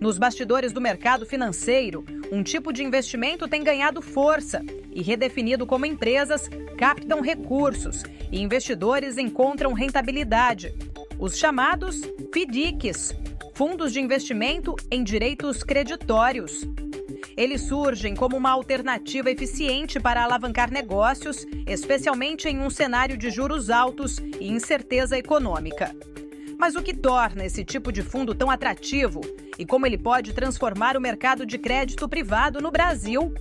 Nos bastidores do mercado financeiro, um tipo de investimento tem ganhado força e redefinido como empresas captam recursos e investidores encontram rentabilidade. Os chamados FDICs, Fundos de Investimento em Direitos Creditórios. Eles surgem como uma alternativa eficiente para alavancar negócios, especialmente em um cenário de juros altos e incerteza econômica. Mas o que torna esse tipo de fundo tão atrativo? E como ele pode transformar o mercado de crédito privado no Brasil?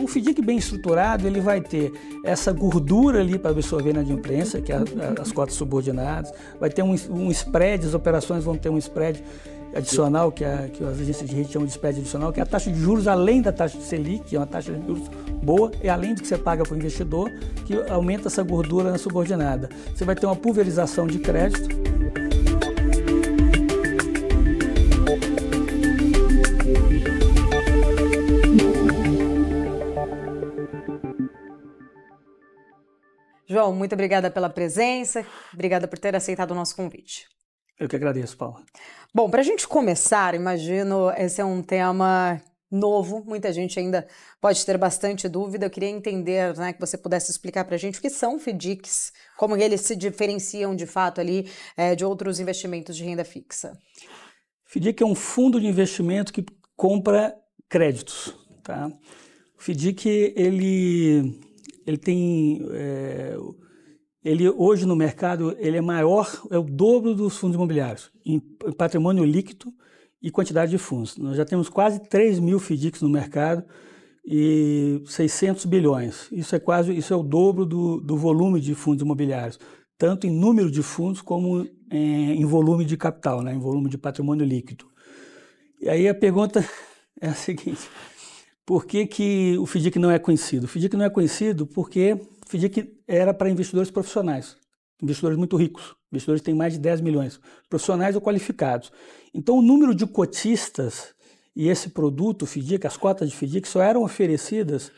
O FDIC bem estruturado, ele vai ter essa gordura ali para absorver na de imprensa, que é as cotas subordinadas, vai ter um, um spread, as operações vão ter um spread adicional, que, a, que as agências de rede chamam de spread adicional, que é a taxa de juros além da taxa de Selic, que é uma taxa de juros boa, e além do que você paga para o investidor, que aumenta essa gordura na subordinada. Você vai ter uma pulverização de crédito. João, muito obrigada pela presença, obrigada por ter aceitado o nosso convite. Eu que agradeço, Paula. Bom, para a gente começar, imagino esse é um tema novo, muita gente ainda pode ter bastante dúvida. Eu queria entender, né, que você pudesse explicar para a gente o que são FDICs, como eles se diferenciam de fato ali é, de outros investimentos de renda fixa. FDIC é um fundo de investimento que compra créditos, tá? O FDIC ele ele tem é, ele hoje no mercado ele é maior, é o dobro dos fundos imobiliários em patrimônio líquido e quantidade de fundos. Nós já temos quase 3 mil FDICs no mercado e 600 bilhões. Isso é quase isso é o dobro do, do volume de fundos imobiliários, tanto em número de fundos como é, em volume de capital, né, em volume de patrimônio líquido. E aí a pergunta é a seguinte: por que, que o FDIC não é conhecido? O FDIC não é conhecido porque o FDIC era para investidores profissionais, investidores muito ricos, investidores que têm mais de 10 milhões, profissionais ou qualificados. Então, o número de cotistas e esse produto, o FDIC, as cotas de FDIC, só eram oferecidas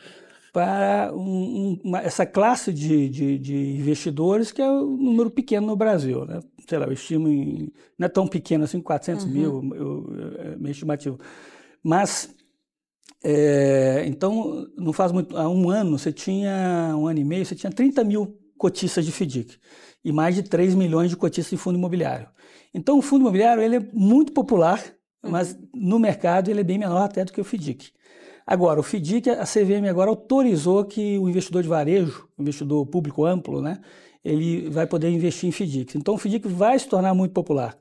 para um, uma, essa classe de, de, de, investidores, que é um número pequeno no Brasil. Né? Sei lá, eu estimo em. Não é tão pequeno assim, 400 uhum. mil, eu, eu, é, é minha estimativa. Mas é, então, não faz muito. Há um ano, você tinha, um ano e meio, você tinha 30 mil cotistas de FDIC e mais de 3 milhões de cotistas de fundo imobiliário. Então, o fundo imobiliário ele é muito popular, uhum. mas no mercado ele é bem menor até do que o FDIC. Agora, o FDIC, a CVM agora autorizou que o investidor de varejo, investidor público amplo, né, ele vai poder investir em FDIC. Então, o FDIC vai se tornar muito popular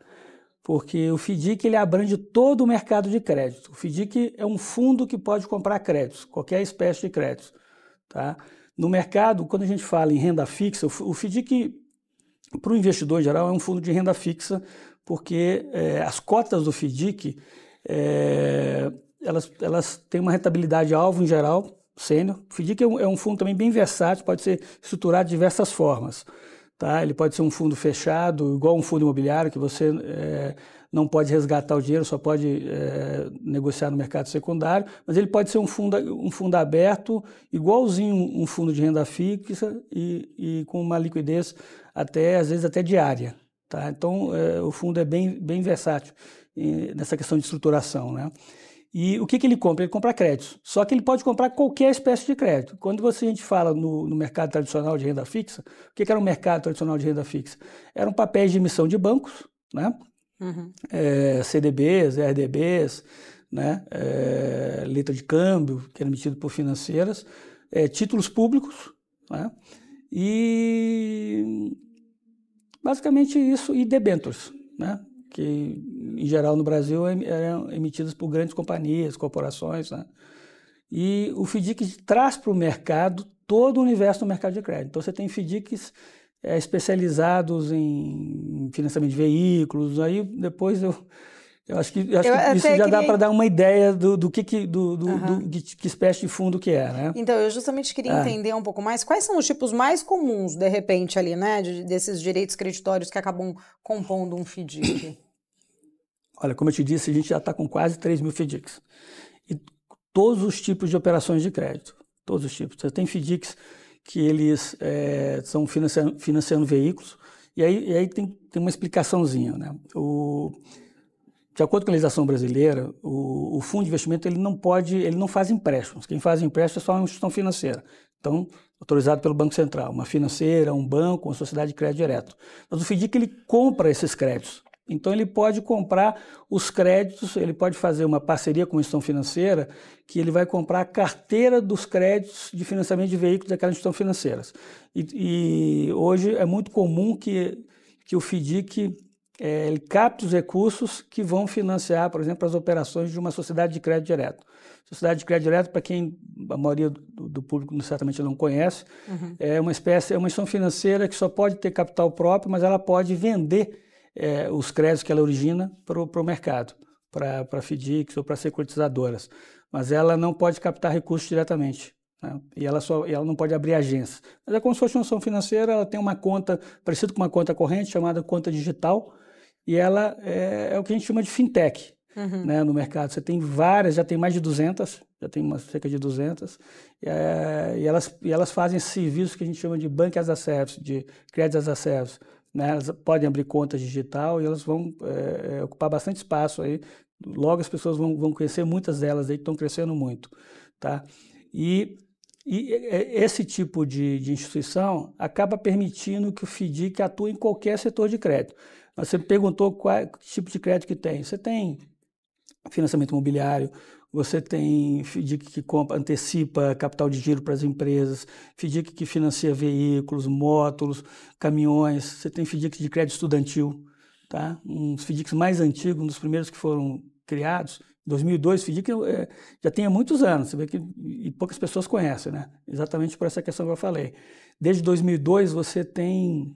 porque o FDIC ele abrange todo o mercado de crédito. O FDIC é um fundo que pode comprar créditos, qualquer espécie de crédito. Tá? No mercado, quando a gente fala em renda fixa, o FDIC, para o investidor em geral, é um fundo de renda fixa, porque é, as cotas do FDIC, é, elas, elas têm uma rentabilidade alvo em geral, sênior. O FDIC é um, é um fundo também bem versátil, pode ser estruturado de diversas formas. Tá? Ele pode ser um fundo fechado, igual um fundo imobiliário, que você é, não pode resgatar o dinheiro, só pode é, negociar no mercado secundário, mas ele pode ser um fundo, um fundo aberto, igualzinho um fundo de renda fixa e, e com uma liquidez até, às vezes, até diária. Tá? Então, é, o fundo é bem, bem versátil nessa questão de estruturação. Né? E o que, que ele compra? Ele compra créditos. Só que ele pode comprar qualquer espécie de crédito. Quando você, a gente fala no, no mercado tradicional de renda fixa, o que, que era um mercado tradicional de renda fixa? Eram papéis de emissão de bancos, né? Uhum. É, CDBs, RDBs, né? É, letra de câmbio, que era emitido por financeiras, é, títulos públicos, né? e basicamente isso, e debêntures. Né? que em geral no Brasil é, eram emitidas por grandes companhias, corporações, né? E o FDIC traz para o mercado todo o universo do mercado de crédito. Então você tem FDICs é, especializados em financiamento de veículos, aí depois eu eu acho que, eu acho eu que isso já queria... dá para dar uma ideia do, do que, que do, do, uhum. do, que espécie de fundo que é, né? Então, eu justamente queria é. entender um pouco mais quais são os tipos mais comuns, de repente, ali, né? De, desses direitos creditórios que acabam compondo um FDIC. Olha, como eu te disse, a gente já está com quase 3 mil FDICs. E todos os tipos de operações de crédito. Todos os tipos. Você tem FDICs que eles é, são financiando, financiando veículos, e aí, e aí tem, tem uma explicaçãozinha, né? O de acordo com a legislação brasileira, o, o, fundo de investimento ele não pode, ele não faz empréstimos. Quem faz empréstimo é só uma instituição financeira. Então, autorizado pelo Banco Central, uma financeira, um banco, uma sociedade de crédito direto. Mas o FDIC ele compra esses créditos. Então ele pode comprar os créditos, ele pode fazer uma parceria com a instituição financeira, que ele vai comprar a carteira dos créditos de financiamento de veículos daquela instituição financeira. E, e hoje é muito comum que, que o FDIC é, ele capta os recursos que vão financiar, por exemplo, as operações de uma sociedade de crédito direto. Sociedade de crédito direto, para quem a maioria do, do, público certamente não conhece, uhum. é uma espécie, é uma instituição financeira que só pode ter capital próprio, mas ela pode vender é, os créditos que ela origina para o mercado, para FDICs ou para securitizadoras. Mas ela não pode captar recursos diretamente. Né? E ela, só, ela não pode abrir agências. Mas é como se fosse uma instituição financeira, ela tem uma conta, parecida com uma conta corrente, chamada conta digital, e ela é, é o que a gente chama de fintech. Uhum. Né, no mercado. Você tem várias, já tem mais de 200, já tem uma, cerca de 200, é, e, elas, e elas fazem serviços que a gente chama de Bank as a Service, de Credit as a Service. Né? Elas podem abrir contas digital e elas vão é, é, ocupar bastante espaço aí. Logo as pessoas vão, vão conhecer muitas delas aí que estão crescendo muito. Tá? E, e é, é, esse tipo de, de instituição acaba permitindo que o FDIC atue em qualquer setor de crédito. Você me perguntou qual, que tipo de crédito que tem. Você tem financiamento imobiliário, você tem FDIC que compra, antecipa capital de giro para as empresas, FDIC que financia veículos, motos, caminhões, você tem FDIC de crédito estudantil, tá? um dos FDICs mais antigos, um dos primeiros que foram criados, 2002, FDIC é, já tem há muitos anos, você vê que e poucas pessoas conhecem, né? exatamente por essa questão que eu falei. Desde 2002 você tem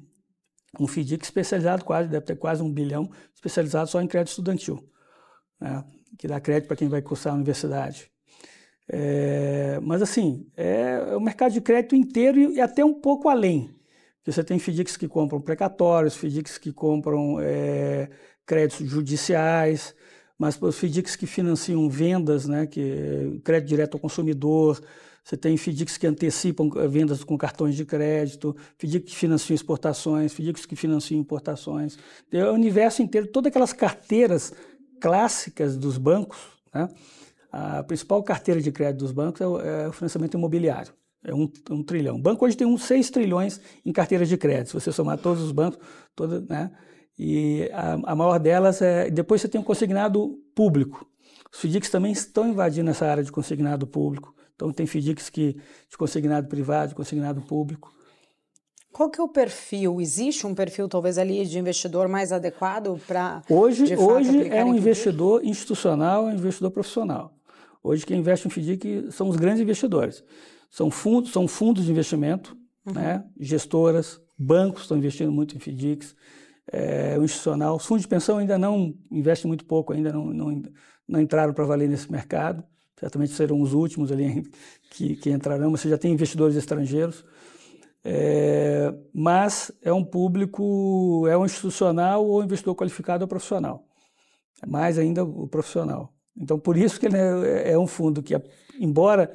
um FDIC especializado quase, deve ter quase um bilhão, especializado só em crédito estudantil, né? que dá crédito para quem vai cursar a universidade. É, mas assim, é, é o mercado de crédito inteiro e, e até um pouco além. Porque você tem FDICs que compram precatórios, FDICs que compram é, créditos judiciais, mas os FDICs que financiam vendas, né, que é, crédito direto ao consumidor, você tem FDICs que antecipam eh, vendas com cartões de crédito, FDICs que financiam exportações, FDICs que financiam importações. Então, é o universo inteiro, todas aquelas carteiras clássicas dos bancos. Né? A principal carteira de crédito dos bancos é o, é o financiamento imobiliário. É um, um, trilhão. O banco hoje tem uns 6 trilhões em carteira de crédito. Se você somar todos os bancos, toda, né? e a, a, maior delas é. Depois você tem o consignado público. Os FDICs também estão invadindo essa área de consignado público. Então tem FDICs que de consignado privado, de consignado público. Qual que é o perfil? Existe um perfil talvez ali de investidor mais adequado para hoje hoje é um investidor FDIC? institucional, é um investidor profissional. Hoje quem investe em FDIC são os grandes investidores. São fundos, são fundos de investimento, uhum. né? Gestoras, bancos estão investindo muito em FDICs. É, eh, o institucional, os fundos de pensão ainda não investem muito pouco, ainda não, não, não entraram para valer nesse mercado certamente serão os últimos ali que, que entrarão, mas você já tem investidores estrangeiros. É, mas é um público, é um institucional ou investidor qualificado ou profissional. Mais ainda o profissional. Então, por isso que ele é, é um fundo que, embora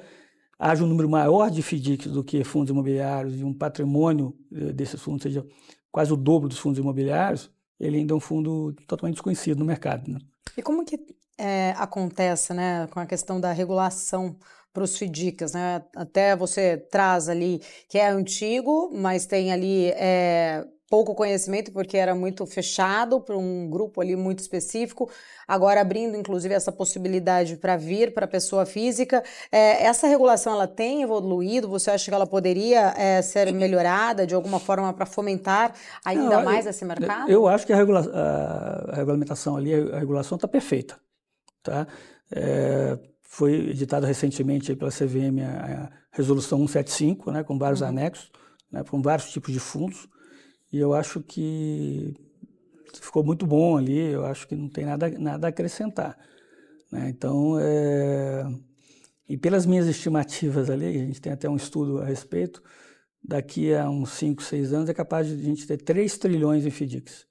haja um número maior de FDICs do que fundos imobiliários e um patrimônio é, desses fundos seja quase o dobro dos fundos imobiliários, ele ainda é um fundo totalmente desconhecido no mercado. Né? E como que é, acontece né, com a questão da regulação para os fidicas né? Até você traz ali que é antigo, mas tem ali é, pouco conhecimento porque era muito fechado para um grupo ali muito específico. Agora abrindo, inclusive, essa possibilidade para vir para a pessoa física. É, essa regulação ela tem evoluído? Você acha que ela poderia é, ser melhorada de alguma forma para fomentar ainda Não, mais eu, esse mercado? Eu acho que a, regula a regulamentação ali, a regulação está perfeita. Tá? É, foi editado recentemente pela CVM a, a, Resolução 175, né, com vários uhum. anexos, né, com vários tipos de fundos, e eu acho que ficou muito bom ali, eu acho que não tem nada, nada a acrescentar. Né? Então, é, e pelas minhas estimativas ali, a gente tem até um estudo a respeito, daqui a uns 5, 6 anos é capaz de a gente ter 3 trilhões em FDICs.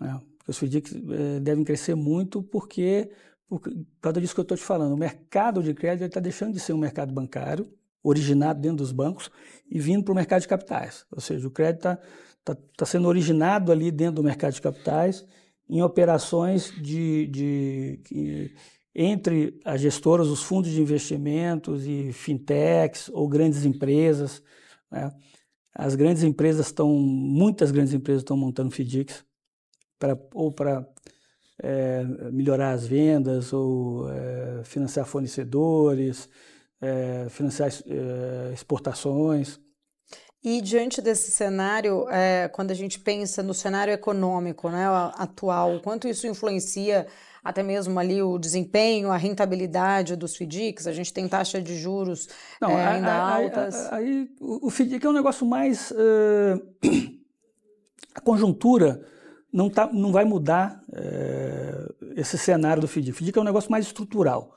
Né? Os FDICs é, devem crescer muito porque por causa disso que eu estou te falando. O mercado de crédito está deixando de ser um mercado bancário, originado dentro dos bancos, e vindo para o mercado de capitais. Ou seja, o crédito está tá, tá sendo originado ali dentro do mercado de capitais, em operações de, de, de entre as gestoras, os fundos de investimentos e fintechs ou grandes empresas. Né? As grandes empresas estão, muitas grandes empresas estão montando FDICs, ou para é, melhorar as vendas ou é, financiar fornecedores, é, financiar é, exportações. E diante desse cenário, é, quando a gente pensa no cenário econômico né, atual, quanto isso influencia até mesmo ali o desempenho, a rentabilidade dos FDICs? A gente tem taxa de juros Não, é, ainda aí, altas. Aí, aí o FDIC é um negócio mais... Uh, a conjuntura não, tá, não vai mudar é, esse cenário do FDIC. FDIC é um negócio mais estrutural.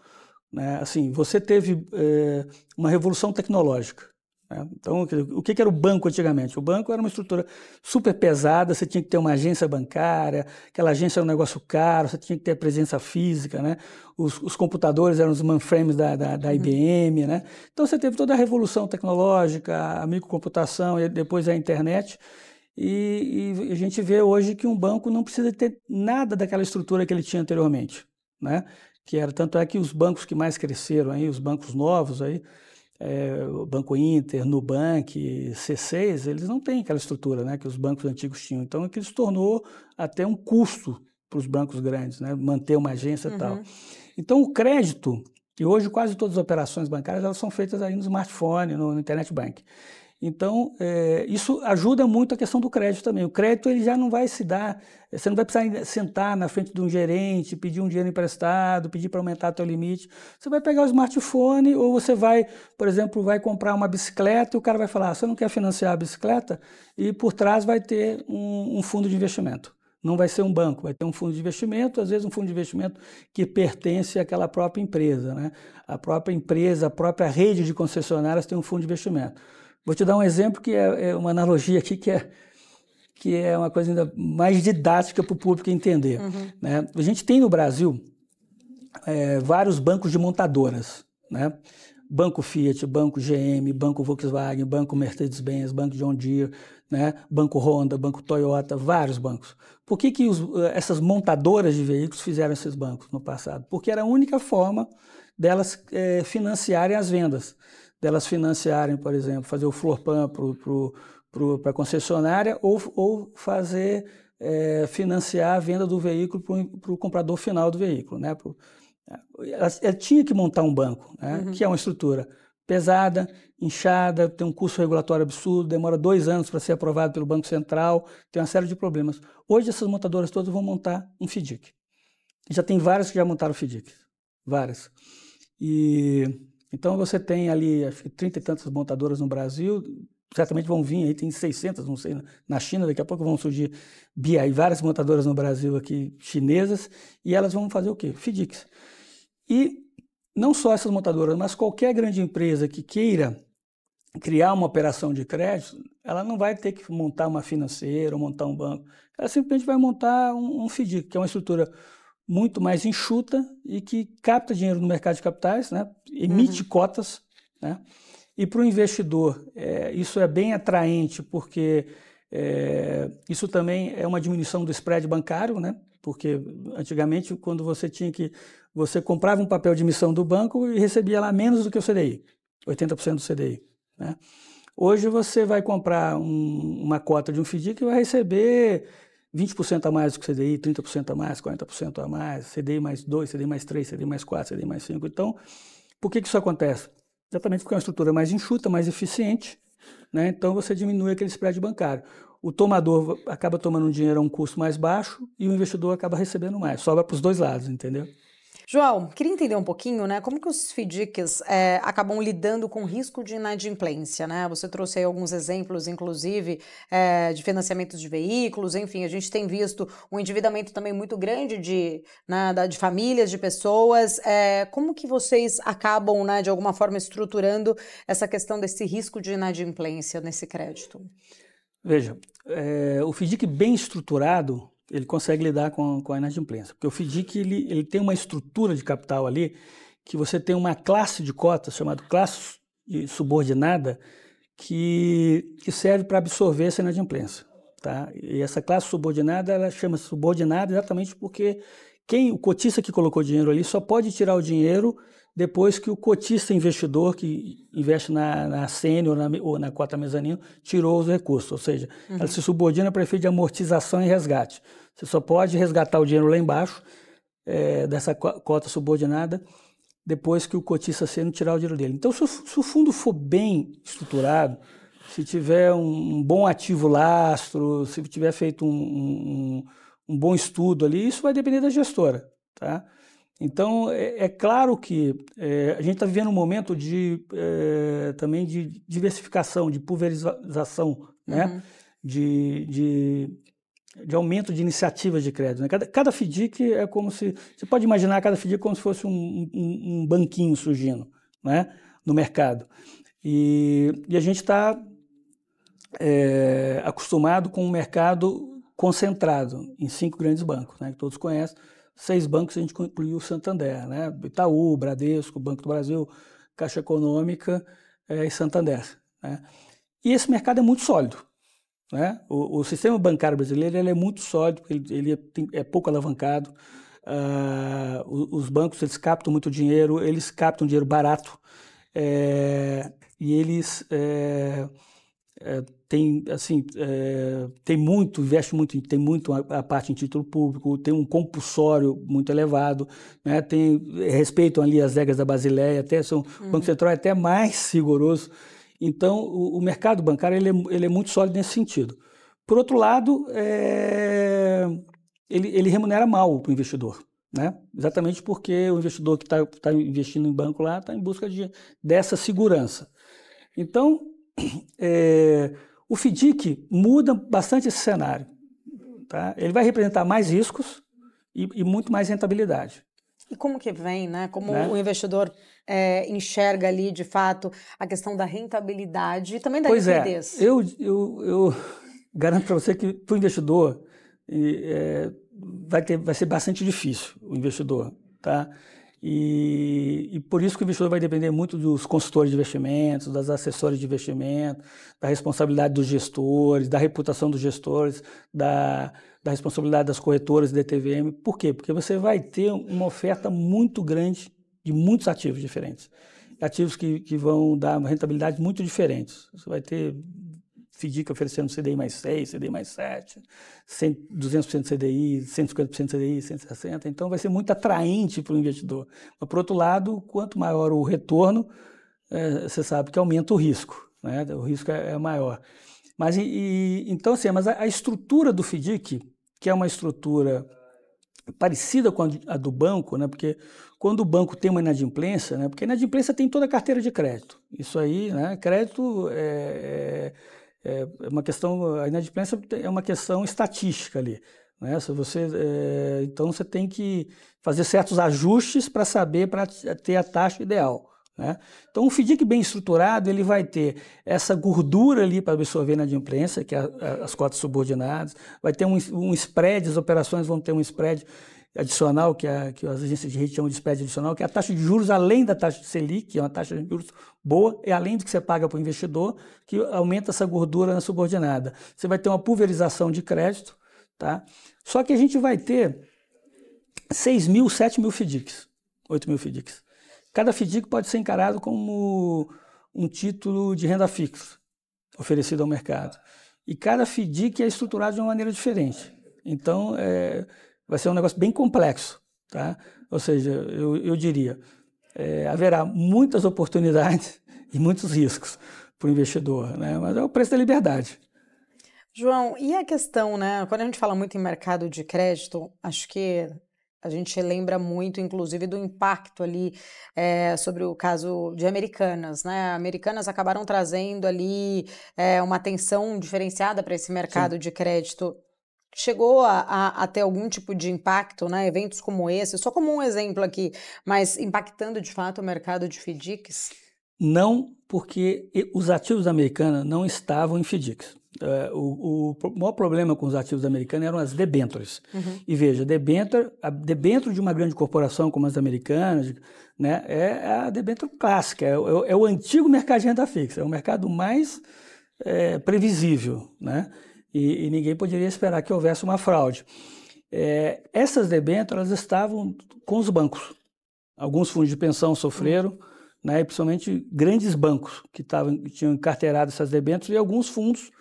Né? Assim, você teve é, uma revolução tecnológica. Né? Então, o que, que era o banco antigamente? O banco era uma estrutura super pesada, você tinha que ter uma agência bancária, aquela agência era um negócio caro, você tinha que ter presença física, né? os, os computadores eram os mainframes da, da, da IBM. Uhum. Né? Então, você teve toda a revolução tecnológica, a microcomputação e depois a internet. E, e, a gente vê hoje que um banco não precisa ter nada daquela estrutura que ele tinha anteriormente, né? Que era tanto é que os bancos que mais cresceram aí, os bancos novos aí, é, o Banco Inter, Nubank, C6, eles não têm aquela estrutura, né? Que os bancos antigos tinham. Então, aquilo que se tornou até um custo para os bancos grandes, né? Manter uma agência uhum. e tal. Uhum. Então, o crédito e hoje quase todas as operações bancárias elas são feitas aí no smartphone, no, no internet bank. Então, é, isso ajuda muito a questão do crédito também. O crédito ele já não vai se dar, você não vai precisar sentar na frente de um gerente, pedir um dinheiro emprestado, pedir para aumentar seu limite. Você vai pegar o smartphone ou você vai, por exemplo, vai comprar uma bicicleta e o cara vai falar, ah, você não quer financiar a bicicleta? E por trás vai ter um, um fundo de investimento. Não vai ser um banco, vai ter um fundo de investimento, às vezes um fundo de investimento que pertence àquela própria empresa. Né? A própria empresa, a própria rede de concessionárias tem um fundo de investimento. Vou te dar um exemplo que é, é uma analogia aqui que é, que é uma coisa ainda mais didática para o público entender. Uhum. Né? A gente tem no Brasil é, vários bancos de montadoras, né? Banco Fiat, Banco GM, Banco Volkswagen, Banco Mercedes-Benz, Banco John Deere, né? Banco Honda, Banco Toyota, vários bancos. Por que, que os, eh, essas montadoras de veículos fizeram esses bancos no passado? Porque era a única forma delas é, financiarem as vendas delas financiarem, por exemplo, fazer o Florpan para a concessionária ou, ou fazer é, financiar a venda do veículo para o comprador final do veículo. Né? Pro, ela, é, ela, tinha que montar um banco, né? uhum. que é uma estrutura pesada, inchada, tem um custo regulatório absurdo, demora dois anos para ser aprovado pelo Banco Central, tem uma série de problemas. Hoje essas montadoras todas vão montar um FDIC. Já tem várias que já montaram FDIC, várias. E então você tem ali, acho que 30 e tantas montadoras no Brasil, certamente vão vir aí, tem 600, não sei, na China, daqui a pouco vão surgir BI, várias montadoras no Brasil aqui, chinesas, e elas vão fazer o quê? FDICs. E não só essas montadoras, mas qualquer grande empresa que queira criar uma operação de crédito, ela não vai ter que montar uma financeira ou montar um banco, ela simplesmente vai montar um, um FDIC, que é uma estrutura muito mais enxuta e que capta dinheiro no mercado de capitais, né? emite uhum. cotas. Né? E para o investidor, é, isso é bem atraente, porque é, isso também é uma diminuição do spread bancário, né? porque antigamente, quando você tinha que. Você comprava um papel de emissão do banco e recebia lá menos do que o CDI, 80% do CDI. Né? Hoje você vai comprar um, uma cota de um FDIC e vai receber 20% a mais do que o CDI, 30% a mais, 40% a mais, CDI mais 2, CDI mais 3, CDI mais 4, CDI mais 5. Então, por que, que isso acontece? Exatamente porque é uma estrutura mais enxuta, mais eficiente, né? então você diminui aquele spread bancário. O tomador acaba tomando um dinheiro a um custo mais baixo e o investidor acaba recebendo mais. Sobra para os dois lados, entendeu? João, queria entender um pouquinho, né, como que os FDICs é, acabam lidando com o risco de inadimplência, né? Você trouxe aí alguns exemplos, inclusive, é, de financiamentos de veículos, enfim, a gente tem visto um endividamento também muito grande de, né, de famílias, de pessoas. É, como que vocês acabam, né, de alguma forma, estruturando essa questão desse risco de inadimplência nesse crédito? Veja, é, o FDIC bem estruturado, ele consegue lidar com, com a inadimplência. Porque o FDIC ele, ele tem uma estrutura de capital ali que você tem uma classe de cotas chamada classe subordinada que, que serve para absorver essa inadimplência. Tá? E essa classe subordinada, ela chama subordinada exatamente porque quem o cotista que colocou dinheiro ali só pode tirar o dinheiro depois que o cotista investidor que investe na, na sênior ou, ou na cota mezanino tirou os recursos, ou seja, uhum. ela se subordina para efeito de amortização e resgate. Você só pode resgatar o dinheiro lá embaixo é, dessa cota subordinada depois que o cotista sênior tirar o dinheiro dele. Então, se o, se o fundo for bem estruturado, se tiver um, um bom ativo lastro, se tiver feito um, um, um bom estudo ali, isso vai depender da gestora, tá? Então, é, é claro que é, a gente está vivendo um momento de, é, também de diversificação, de pulverização, né? Uhum. De, de, de, aumento de iniciativas de crédito. Né? Cada, cada FDIC é como se... Você pode imaginar cada FDIC como se fosse um, um, um banquinho surgindo né? no mercado. E, e a gente está é, acostumado com um mercado concentrado em cinco grandes bancos, né? que todos conhecem, seis bancos a gente incluiu o Santander, né? Itaú, Bradesco, Banco do Brasil, Caixa Econômica é, e Santander. Né? E esse mercado é muito sólido. Né? O, o sistema bancário brasileiro é muito sólido, ele, ele é, tem, é, pouco alavancado. Uh, os bancos eles captam muito dinheiro, eles captam dinheiro barato é, e eles é, é, tem assim é, tem muito investe muito tem muito a, a, parte em título público tem um compulsório muito elevado né, tem respeitam ali as regras da Basileia até são uhum. o banco central é até mais rigoroso então o, o mercado bancário ele é, ele é, muito sólido nesse sentido por outro lado é, ele, ele remunera mal para o investidor né? exatamente porque o investidor que está tá investindo em banco lá está em busca de, dessa segurança então é, o FDIC muda bastante esse cenário. Tá? Ele vai representar mais riscos e, e muito mais rentabilidade. E como que vem, né? Como né? o investidor é, enxerga ali, de fato, a questão da rentabilidade e também da pois é, liquidez? É. Eu, eu, eu garanto para você que para o investidor é, vai, ter, vai ser bastante difícil, o investidor, tá? E, e, por isso que o investidor vai depender muito dos consultores de investimentos, das assessores de investimento, da responsabilidade dos gestores, da reputação dos gestores, da, da responsabilidade das corretoras de TVM. Por quê? Porque você vai ter uma oferta muito grande de muitos ativos diferentes. Ativos que, que vão dar rentabilidades muito diferentes. Você vai ter FDIC oferecendo CDI mais 6, CDI mais 7, 100, 200% CDI, 150% CDI, 160%. Então, vai ser muito atraente para o investidor. Mas, por outro lado, quanto maior o retorno, é, você sabe que aumenta o risco. Né? O risco é, é maior. Mas, e, então, assim, mas a, a estrutura do FDIC, que é uma estrutura parecida com a do banco, né? Porque quando o banco tem uma inadimplência, né? Porque a inadimplência tem toda a carteira de crédito. Isso aí, né? Crédito é, é é, é uma questão, a inadimplência é uma questão estatística ali. Né? Se você, é, então você tem que fazer certos ajustes para saber, para ter a taxa ideal. Né? Então um FDIC bem estruturado, ele vai ter essa gordura ali para absorver na imprensa, que é a, a, as cotas subordinadas, vai ter um, um spread, as operações vão ter um spread adicional, que, a, é, que as agências de rede chamam de spread adicional, que é a taxa de juros além da taxa de Selic, que é uma taxa de juros boa, é além do que você paga para o investidor, que aumenta essa gordura na subordinada. Você vai ter uma pulverização de crédito, tá? Só que a gente vai ter 6 mil, 7 mil FDICs, 8 mil FDICs. Cada FDIC pode ser encarado como um título de renda fixa oferecido ao mercado. E cada FDIC é estruturado de uma maneira diferente. Então, é, vai ser um negócio bem complexo, tá? Ou seja, eu, eu diria, é, haverá muitas oportunidades e muitos riscos para o investidor, né? Mas é o preço da liberdade. João, e a questão, né? Quando a gente fala muito em mercado de crédito, acho que a gente lembra muito, inclusive, do impacto ali é, sobre o caso de Americanas, né? Americanas acabaram trazendo ali é, uma atenção diferenciada para esse mercado Sim. de crédito chegou a, a, a, ter algum tipo de impacto, né? Eventos como esse, só como um exemplo aqui, mas impactando de fato o mercado de FDICs? Não, porque os ativos americanos não estavam em FDICs. É, o, o, maior problema com os ativos americanos eram as debêntures. Uhum. E veja, debenture, a debênture de uma grande corporação como as americanas né, é, é a debênture clássica, é, é, é o antigo mercado de renda fixa, é o mercado mais é, previsível. Né? e, e ninguém poderia esperar que houvesse uma fraude. É, essas debêntures estavam com os bancos. Alguns fundos de pensão sofreram, uhum. né, principalmente grandes bancos que tavam, que tinham encarteirado essas debêntures e alguns fundos,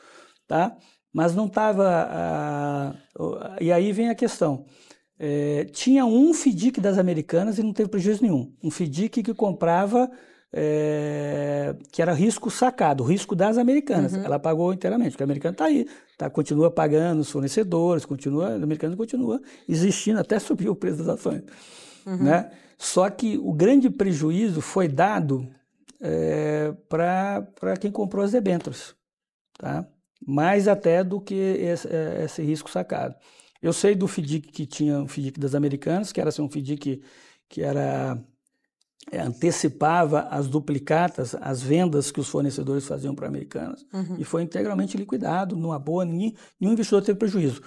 tá? mas não estava. E aí vem a questão. É, tinha um FDIC das americanas e não teve prejuízo nenhum. Um FDIC que comprava é, que era risco sacado, risco das americanas. Uhum. Ela pagou inteiramente, porque a americana está aí, tá, continua pagando os fornecedores, continua, a americana continua existindo, até subiu o preço das ações. Uhum. Né? Só que o grande prejuízo foi dado é, eh, para quem comprou as debêntures, tá? mais até do que esse, eh, esse, risco sacado. Eu sei do FDIC que tinha o FDIC das americanas, que era assim, um FDIC que era é, antecipava as duplicatas, as vendas que os fornecedores faziam para americanas, uhum. e foi integralmente liquidado, numa boa, ninguém, nenhum investidor teve prejuízo.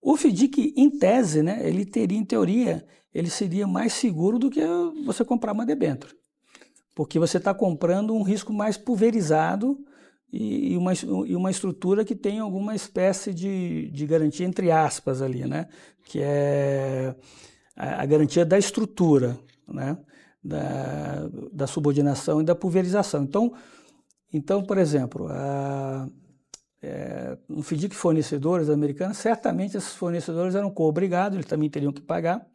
O FDIC, em tese, né, ele teria, em teoria, ele seria mais seguro do que você comprar uma debênture, porque você está comprando um risco mais pulverizado e, e, uma, e uma estrutura que tem alguma espécie de, de garantia, entre aspas, ali, né, que é a, a garantia da estrutura, né, da, da subordinação e da pulverização. Então, então por exemplo, a, é, no FDIC fornecedores americanos, certamente esses fornecedores eram co-obrigados, eles também teriam que pagar,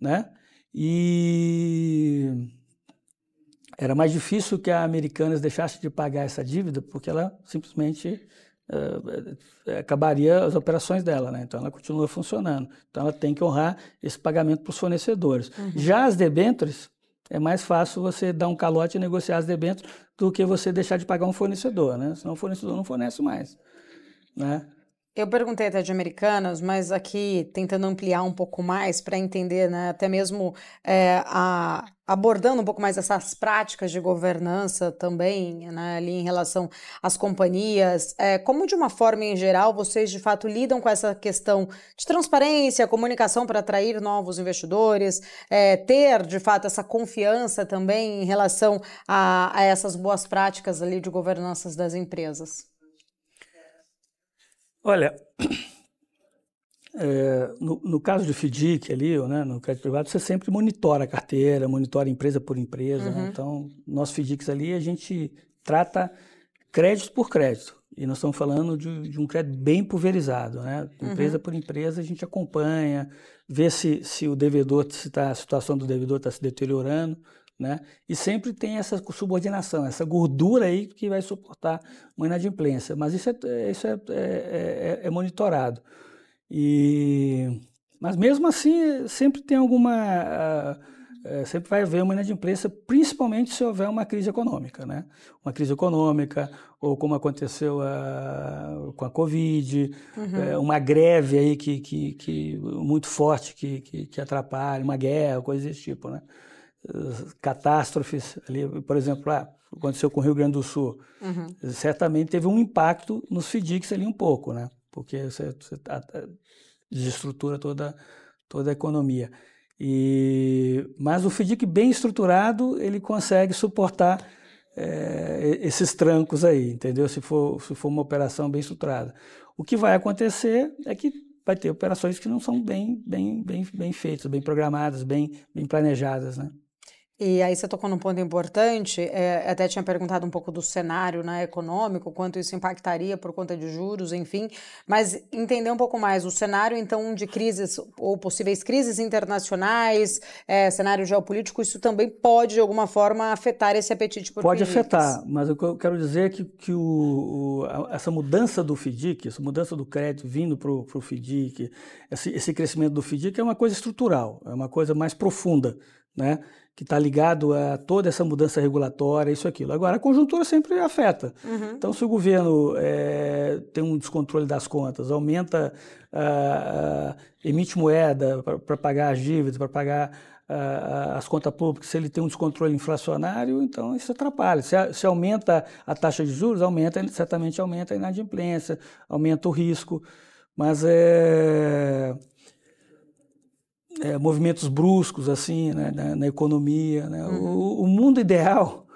né? E era mais difícil que a Americanas deixasse de pagar essa dívida, porque ela simplesmente uh, acabaria as operações dela, né? Então ela continua funcionando. Então ela tem que honrar esse pagamento para os fornecedores. Uhum. Já as debêntures, é mais fácil você dar um calote e negociar as debêntures do que você deixar de pagar um fornecedor, né? Senão o fornecedor não fornece mais, né? Eu perguntei até de americanas, mas aqui tentando ampliar um pouco mais para entender, né, até mesmo é, a, abordando um pouco mais essas práticas de governança também, né, ali em relação às companhias, é, como de uma forma em geral vocês de fato lidam com essa questão de transparência, comunicação para atrair novos investidores, é, ter de fato essa confiança também em relação a, a essas boas práticas ali de governanças das empresas? Olha, é, no, no, caso de FDIC ali, né, no crédito privado, você sempre monitora a carteira, monitora empresa por empresa. Né. Uhum. Né? Então, nós FDICs ali, a gente trata crédito por crédito. E nós estamos falando de, de um crédito bem pulverizado, né? Uhum. Empresa uhum. por empresa, a gente acompanha, vê se, se o devedor, se tá, a situação do devedor está se deteriorando, né? E sempre tem essa subordinação, essa gordura aí que vai suportar uma inadimplência. Mas isso é, isso é, é, é, é monitorado. E, mas mesmo assim, sempre tem alguma. Ah, é, sempre vai haver uma inadimplência, principalmente se houver uma crise econômica, né? Uma crise econômica, ou como aconteceu a, ah, com a Covid, uhum. É, uma greve aí que, que, que muito forte que, que, que atrapalha, uma guerra, coisas desse tipo, né? Eh, catástrofes ali, por exemplo, ah, aconteceu com o Rio Grande do Sul, uhum. certamente teve um impacto nos FDICs ali um pouco, né? Porque você, você a, tá, a, tá, desestrutura toda toda a economia. E mas o FDIC bem estruturado ele consegue suportar é, esses trancos aí, entendeu? Se for se for uma operação bem estruturada, o que vai acontecer é que vai ter operações que não são bem bem bem bem feitas, bem programadas, bem bem planejadas, né? E aí você tocou num ponto importante, é, até tinha perguntado um pouco do cenário né, econômico, quanto isso impactaria por conta de juros, enfim, mas entender um pouco mais o cenário, então, de crises ou possíveis crises internacionais, é, cenário geopolítico, isso também pode, de alguma forma, afetar esse apetite por Pode afetar, mas eu quero dizer é que, que o, o essa mudança do FDIC, essa mudança do crédito vindo para o FDIC, esse, esse crescimento do FDIC é uma coisa estrutural, é uma coisa mais profunda, né? que está ligado a toda essa mudança regulatória, isso aquilo. Agora, a conjuntura sempre afeta. Uhum. Então, se o governo é, tem um descontrole das contas, aumenta, emite moeda para pagar as dívidas, para pagar as contas públicas, se ele tem um descontrole inflacionário, então isso atrapalha. Se, a, se aumenta a taxa de juros, aumenta, certamente aumenta a inadimplência, aumenta o risco. Mas é é, movimentos bruscos assim né, na, na, economia. Né? Uhum. O, o, mundo ideal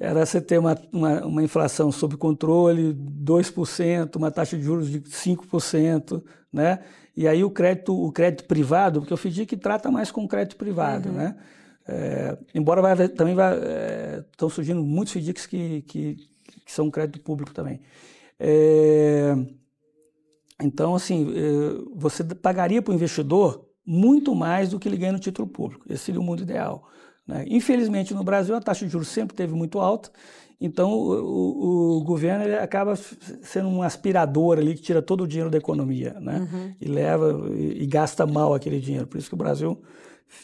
era você ter uma, uma, uma, inflação sob controle, 2%, uma taxa de juros de 5%, né? e aí o crédito, o crédito privado, porque eu fingi que trata mais com crédito privado. Uhum. Né? É, embora vai, também estão é, surgindo muitos FDICs que, que, que, são crédito público também. É, então, assim, é, você pagaria para o investidor muito mais do que ele ganha no título público. Esse seria o mundo ideal. Né? Infelizmente, no Brasil, a taxa de juros sempre teve muito alta, então o, o, o governo acaba sendo um aspirador ali que tira todo o dinheiro da economia né? Uhum. e leva e, e gasta mal aquele dinheiro. Por isso que o Brasil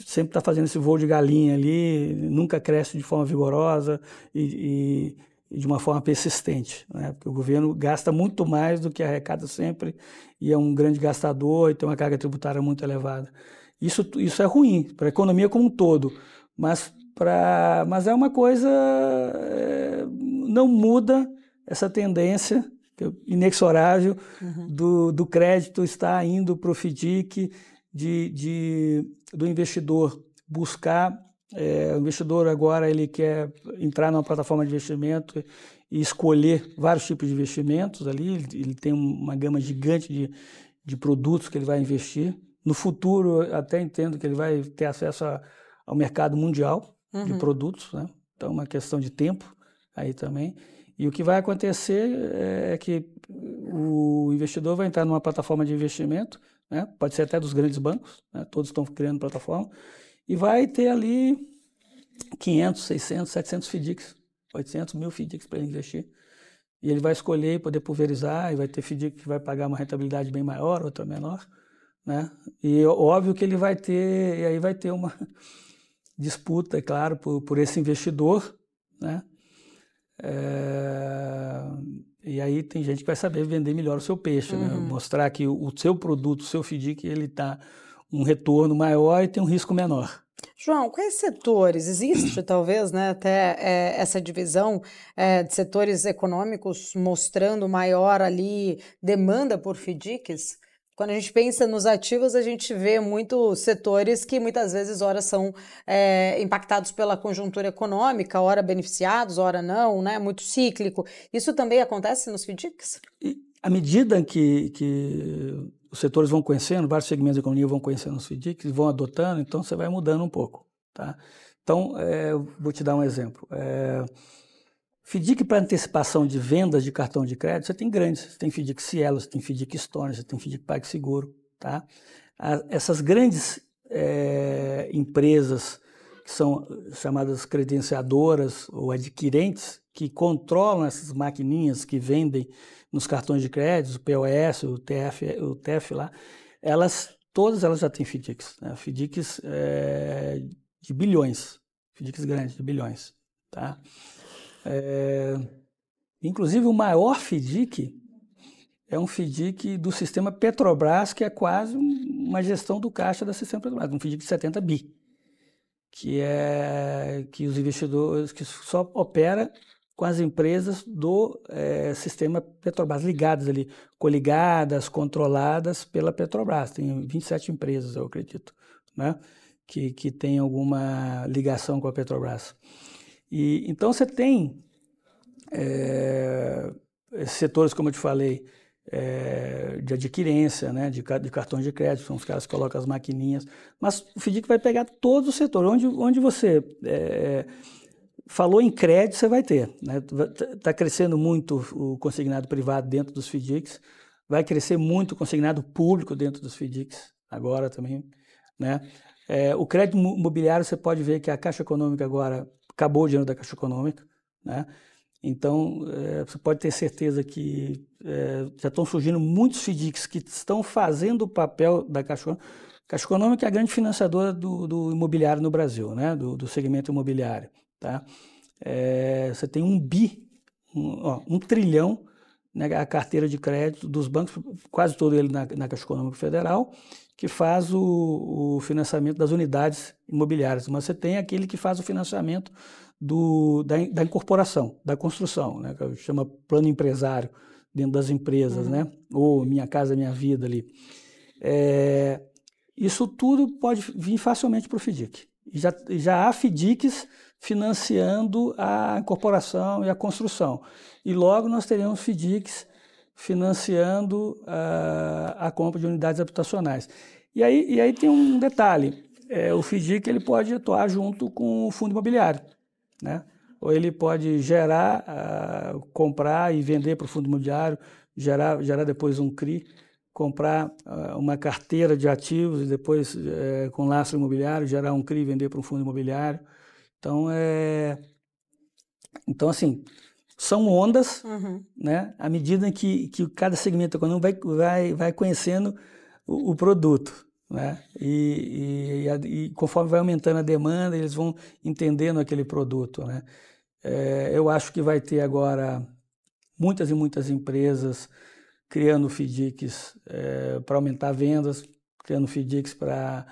sempre está fazendo esse voo de galinha ali, nunca cresce de forma vigorosa e, e de uma forma persistente, né? porque o governo gasta muito mais do que arrecada sempre e é um grande gastador e tem uma carga tributária muito elevada. Isso, isso é ruim para a economia como um todo, mas, pra, mas é uma coisa. É, não muda essa tendência é inexorável uhum. do, do crédito estar indo para o FDIC, de, de, do investidor buscar é, o investidor agora ele quer entrar numa plataforma de investimento e escolher vários tipos de investimentos ali, ele, ele tem uma gama gigante de, de produtos que ele vai investir. No futuro, até entendo que ele vai ter acesso a, ao mercado mundial uhum. de produtos, né? então é uma questão de tempo aí também. E o que vai acontecer é, é que o investidor vai entrar numa plataforma de investimento, né? pode ser até dos grandes bancos, né? todos estão criando plataforma, e vai ter ali 500, 600, 700 FDICs, 800 mil FDICs para ele investir. E ele vai escolher e poder pulverizar, e vai ter FDIC que vai pagar uma rentabilidade bem maior, outra menor. Né? E óbvio que ele vai ter, e aí vai ter uma disputa, é claro, por, por esse investidor, né? É... E aí tem gente que vai saber vender melhor o seu peixe, né? uhum. né? mostrar que o, o seu produto, o seu FDIC, ele está um retorno maior e tem um risco menor. João, quais setores? Existe, talvez, né, até é, essa divisão é, de setores econômicos mostrando maior ali demanda por FDICs? Quando a gente pensa nos ativos, a gente vê muito setores que muitas vezes, ora, são é, impactados pela conjuntura econômica, ora beneficiados, ora não, né? Muito cíclico. Isso também acontece nos FDICs? à medida que, que os setores vão conhecendo, vários segmentos da economia vão conhecendo os FDICs, vão adotando, então você vai mudando um pouco. Tá? Então, é, vou te dar um exemplo. É, FDIC para antecipação de vendas de cartão de crédito, você tem grandes. Você tem FDIC Cielo, você tem FDIC Stone, você tem FDIC PagSeguro. Tá? essas grandes é, empresas que são chamadas credenciadoras ou adquirentes, que controlam essas maquininhas que vendem nos cartões de crédito, o POS, o TF, o TF lá, elas todas elas já têm FDICs, né? FDICs é, eh, de bilhões, FDICs grandes de bilhões, tá? É, inclusive o maior FDIC é um FDIC do sistema Petrobras, que é quase uma gestão do caixa da sistema Petrobras, um FDIC de 70 bi, que é que os investidores que só opera com as empresas do é, sistema Petrobras, ligadas ali, coligadas, controladas pela Petrobras. Tem 27 empresas, eu acredito, né? que, que tem alguma ligação com a Petrobras. E, então você tem é, setores, como eu te falei, é, de adquirência, né, de, de cartões de crédito, são os caras que colocam as maquininhas, mas o FDIC vai pegar todo o setor, onde, onde você... É, Falou em crédito, você vai ter. Está né? Tá, tá crescendo muito o consignado privado dentro dos FDICs, vai crescer muito o consignado público dentro dos FDICs, agora também. Né? É, o crédito imobiliário, você pode ver que a Caixa Econômica agora acabou o dinheiro da Caixa Econômica. Né? Então, é, você pode ter certeza que é, já estão surgindo muitos FDICs que estão fazendo o papel da Caixa Econômica. Caixa Econômica é a grande financiadora do, do imobiliário no Brasil, né? do, do segmento imobiliário. Tá? É, você tem um bi, um, ó, um trilhão né, a carteira de crédito dos bancos, quase todo ele na, na Caixa Econômica Federal, que faz o, o, financiamento das unidades imobiliárias, mas você tem aquele que faz o financiamento do, da, da incorporação, da construção, né, que chama plano empresário dentro das empresas, uhum. né, ou Minha Casa Minha Vida ali. É, isso tudo pode vir facilmente para o FDIC. Já, já há FDICs financiando a incorporação e a construção. E logo nós teremos FDICs financiando a, ah, a compra de unidades habitacionais. E aí, e aí tem um detalhe, é, o FDIC ele pode atuar junto com o fundo imobiliário, né? ou ele pode gerar, ah, comprar e vender para o fundo imobiliário, gerar, gerar depois um CRI, comprar ah, uma carteira de ativos e depois eh, com lastro imobiliário, gerar um CRI e vender para um fundo imobiliário. Então, é... então assim, são ondas, uhum. né? À medida que, que cada segmento econômico vai, vai, vai conhecendo o, o produto, né? E, e, e, a, e, conforme vai aumentando a demanda, eles vão entendendo aquele produto, né? É, eu acho que vai ter agora muitas e muitas empresas criando FDICs é, eh, para aumentar vendas, criando FDICs para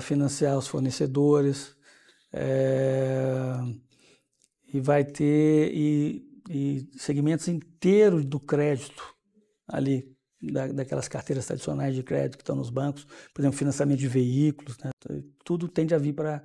financiar os fornecedores, é, e vai ter e, e segmentos inteiros do crédito ali da, daquelas carteiras tradicionais de crédito que estão nos bancos, por exemplo, financiamento de veículos, né? tudo tende a vir para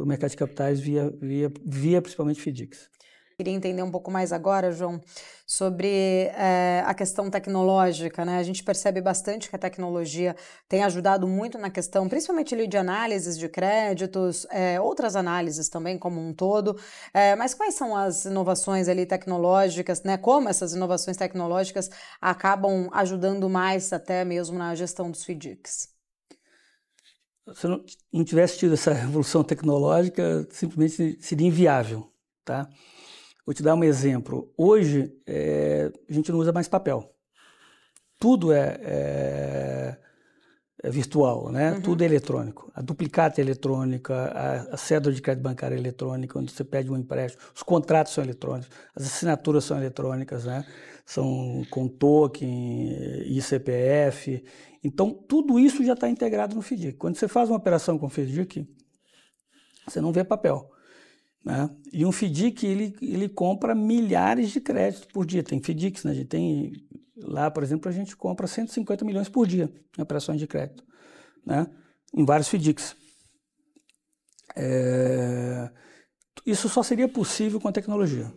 o mercado de capitais via, via, via principalmente FDICs. Queria entender um pouco mais agora, João, sobre é, a questão tecnológica. Né? A gente percebe bastante que a tecnologia tem ajudado muito na questão, principalmente de análises de créditos, é, outras análises também como um todo. É, mas quais são as inovações ali tecnológicas, né? Como essas inovações tecnológicas acabam ajudando mais até mesmo na gestão dos FDICs? Se não tivesse tido essa revolução tecnológica, simplesmente seria inviável, tá? Vou te dar um exemplo. Hoje, é, a gente não usa mais papel. Tudo é, é, é virtual, né? Uhum. Tudo é eletrônico. A duplicata é eletrônica, a, a cédula de crédito bancário é eletrônica, onde você pede um empréstimo. Os contratos são eletrônicos, as assinaturas são eletrônicas, né? São com token, ICPF. Então, tudo isso já está integrado no FDIC. Quando você faz uma operação com o FDIC, você não vê papel. Né? E um FDIC, ele, ele compra milhares de créditos por dia. Tem FDICs, né? a gente tem, lá, por exemplo, a gente compra 150 milhões por dia em operações de crédito, né? em vários FDICs. É... Isso só seria possível com a tecnologia.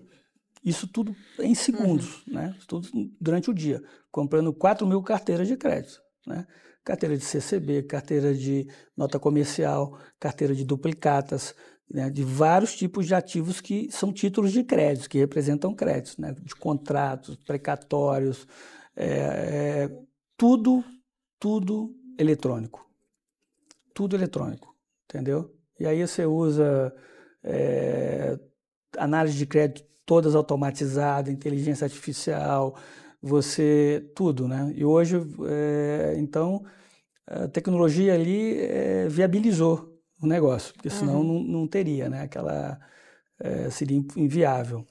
Isso tudo em segundos, uhum. né? tudo durante o dia, comprando 4 mil carteiras de crédito, né? Carteira de CCB, carteira de nota comercial, carteira de duplicatas, né, de vários tipos de ativos que são títulos de crédito, que representam créditos, né, de contratos, precatórios, é, é, tudo, tudo eletrônico. Tudo eletrônico, entendeu? E aí você usa é, análise de crédito todas automatizadas, inteligência artificial, você tudo, né? E hoje, é, então, a tecnologia ali é, viabilizou o negócio, porque senão uhum. não, não teria, né? Aquela é, seria inviável.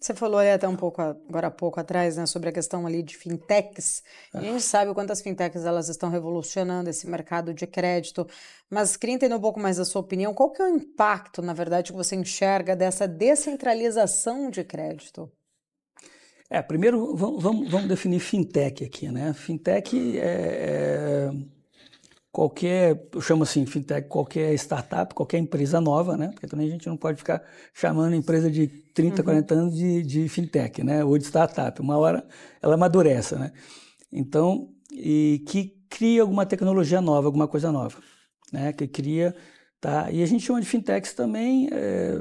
Você falou ali até um pouco agora há pouco atrás, né, sobre a questão ali de fintechs. Ah. A gente ah. sabe quantas fintechs elas estão revolucionando esse mercado de crédito, mas queria entender um pouco mais a sua opinião. Qual que é o impacto, na verdade, que você enxerga dessa descentralização de crédito? É, primeiro vamos, vamos, vamos definir fintech aqui, né? Fintech é, é qualquer, eu chamo assim, fintech, qualquer startup, qualquer empresa nova, né? Porque também a gente não pode ficar chamando empresa de 30, uhum. 40 anos de, de fintech, né? Ou de startup. Uma hora ela amadurece, né? Então, e que cria alguma tecnologia nova, alguma coisa nova, né? Que cria, tá? E a gente chama de fintechs também, é,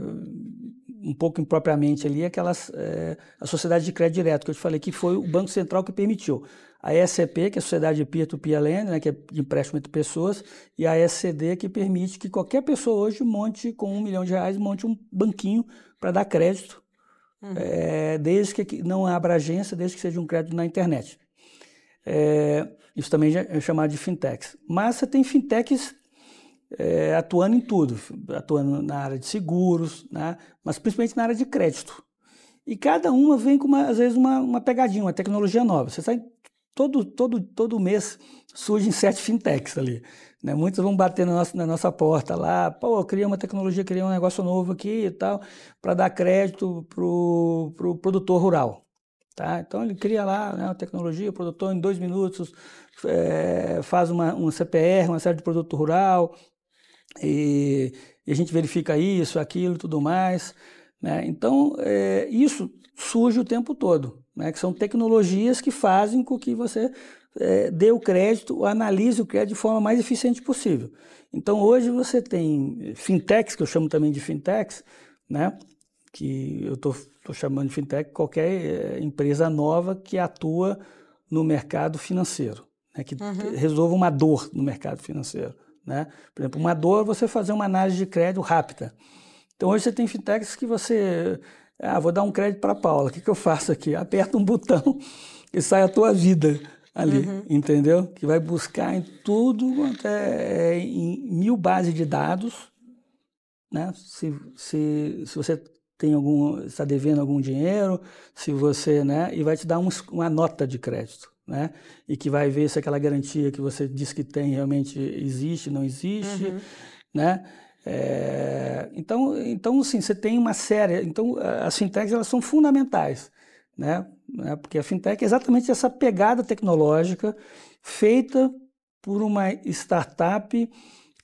um pouco impropriamente ali, aquelas, é, a sociedade de crédito direto que eu te falei, que foi o Banco Central que permitiu a SCP, que é a Sociedade Peer-to-Peer Lending, né, que é de empréstimo entre pessoas, e a SCD, que permite que qualquer pessoa hoje monte, com um milhão de reais, monte um banquinho para dar crédito, uhum. é, desde que não abra agência, desde que seja um crédito na internet. É, isso também é chamado de fintechs. Mas você tem fintechs é, atuando em tudo, atuando na área de seguros, né, mas principalmente na área de crédito. E cada uma vem com, uma, às vezes, uma, uma pegadinha, uma tecnologia nova. Você sai todo, todo, todo mês surgem sete fintechs ali. Né? Muitos vão bater na nossa, na nossa porta lá, pô, criei uma tecnologia, criei um negócio novo aqui e tal, para dar crédito para o pro produtor rural. Tá? Então ele cria lá né, a tecnologia, o produtor em dois minutos é, faz uma, um CPR, uma série de produto rural, e, e a gente verifica isso, aquilo e tudo mais. Né? Então é, isso surge o tempo todo né, que são tecnologias que fazem com que você é, dê o crédito, analise o crédito de forma mais eficiente possível. Então hoje você tem eh, fintechs, que eu chamo também de fintechs, né, que eu estou chamando de fintech qualquer eh, empresa nova que atua no mercado financeiro, né, que uhum. resolva uma dor no mercado financeiro. Né? Por exemplo, uma dor é você fazer uma análise de crédito rápida. Então hoje você tem fintechs que você ah, vou dar um crédito para a Paula. O que, que eu faço aqui? Aperta um botão e sai a tua vida ali, uhum. entendeu? Que vai buscar em tudo até é, em mil bases de dados, né? Se, se, se você tem algum está devendo algum dinheiro, se você, né? E vai te dar um, uma nota de crédito, né? E que vai ver se aquela garantia que você diz que tem realmente existe, não existe, uhum. né? É, então, então, assim, você tem uma série. Então, as fintechs elas são fundamentais, né? né? Porque a fintech é exatamente essa pegada tecnológica feita por uma startup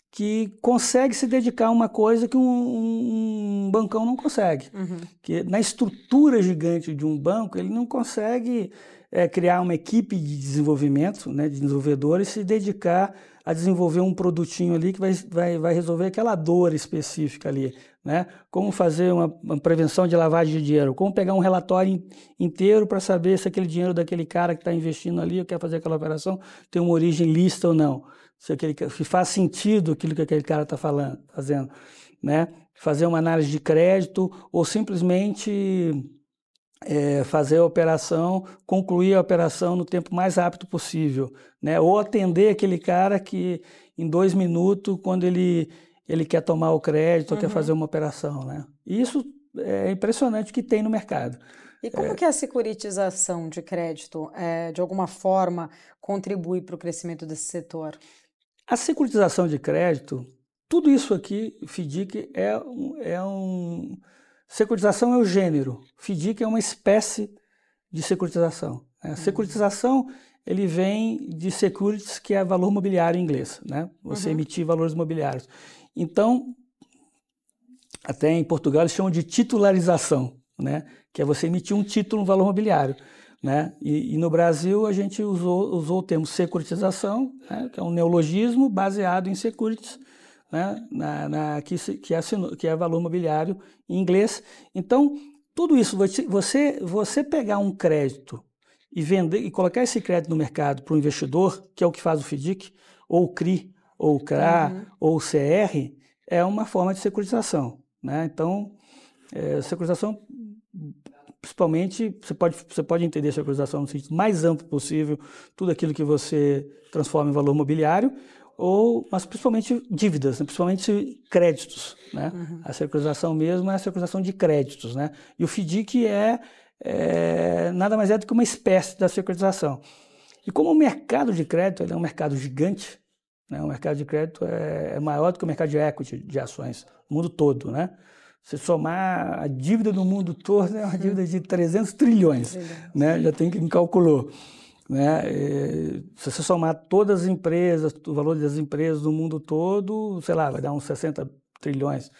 que consegue se dedicar a uma coisa que um, um bancão não consegue. Uhum. Que na estrutura gigante de um banco, ele não consegue é, criar uma equipe de desenvolvimento, né, de desenvolvedores, se dedicar a desenvolver um produtinho ali que vai, vai, vai resolver aquela dor específica ali, né? Como fazer uma, uma prevenção de lavagem de dinheiro, como pegar um relatório in, inteiro para saber se aquele dinheiro daquele cara que está investindo ali, ou quer fazer aquela operação, tem uma origem lista ou não, se, aquele, se faz sentido aquilo que aquele cara está falando, fazendo, né? Fazer uma análise de crédito ou simplesmente é, fazer a operação, concluir a operação no tempo mais rápido possível, né? Ou atender aquele cara que em dois minutos, quando ele ele quer tomar o crédito, uhum. quer fazer uma operação, né? E isso é impressionante que tem no mercado. E como é. que é a securitização de crédito, é, de alguma forma, contribui para o crescimento desse setor? A securitização de crédito, tudo isso aqui, FIDIC, é, um, é um Securitização é o gênero, FDIC é uma espécie de securitização. Né? Securitização ele vem de securities, que é valor mobiliário em inglês, né? Você uhum. emitir valores mobiliários. Então, até em Portugal eles chamam de titularização, né? Que é você emitir um título, no valor mobiliário, né? E, e no Brasil a gente usou, usou o termo securitização, né? que é um neologismo baseado em securities, né, na, na, que, que, é, que é valor mobiliário em inglês. Então, tudo isso, você, você pegar um crédito e vender e colocar esse crédito no mercado para o investidor, que é o que faz o FDIC, ou o CRI, ou o CRA, uhum. ou o CR, é uma forma de securitização. Né? Então, é, securitização, principalmente, você pode, você pode entender securitização no sentido mais amplo possível, tudo aquilo que você transforma em valor mobiliário, ou, mas principalmente dívidas, né? principalmente créditos. Né? Uhum. A securização mesmo é a securização de créditos. Né? E o FDIC é, é nada mais é do que uma espécie da securitização. E como o mercado de crédito é um mercado gigante, né? o mercado de crédito é, é, maior do que o mercado de equity de ações, no mundo todo. Né? Se somar a dívida do mundo todo, é uma dívida de 300 trilhões, né? já tem quem calculou. Né? Eh, se você somar todas as empresas, o valor das empresas do mundo todo, sei lá, vai dar uns 60 trilhões.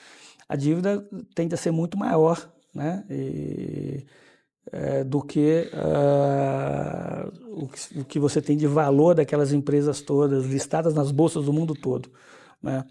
A dívida tende a ser muito maior né? E, é, do que, uh, o que, o que você tem de valor daquelas empresas todas listadas nas bolsas do mundo todo. Né?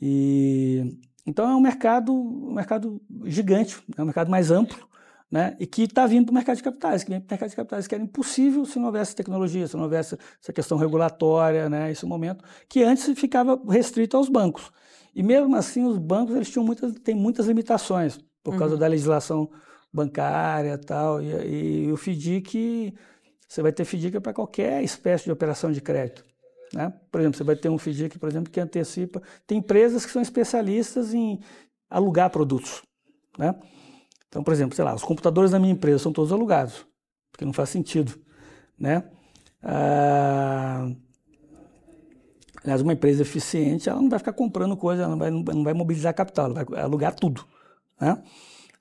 E, então é um mercado, um mercado gigante, é um mercado mais amplo né? e que está vindo do mercado de capitais, que vem do mercado de capitais, que era impossível se não houvesse tecnologia, se não houvesse essa questão regulatória, né? esse momento, que antes ficava restrito aos bancos. E mesmo assim, os bancos eles tinham muitas, têm muitas limitações por causa uhum. da legislação bancária tal, e tal, e o FDIC, você vai ter FDIC para qualquer espécie de operação de crédito. Né? Por exemplo, você vai ter um FDIC, por exemplo, que antecipa. Tem empresas que são especialistas em alugar produtos. Né? Então, por exemplo, sei lá, os computadores da minha empresa são todos alugados, porque não faz sentido, né? Ah, aliás, uma empresa eficiente, ela não vai ficar comprando coisa, ela não vai, não vai mobilizar capital, ela vai alugar tudo, né?